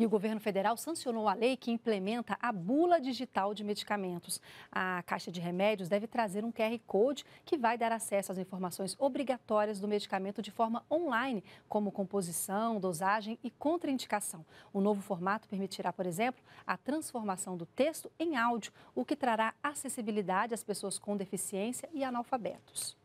E o governo federal sancionou a lei que implementa a bula digital de medicamentos. A caixa de remédios deve trazer um QR Code que vai dar acesso às informações obrigatórias do medicamento de forma online, como composição, dosagem e contraindicação. O novo formato permitirá, por exemplo, a transformação do texto em áudio, o que trará acessibilidade às pessoas com deficiência e analfabetos.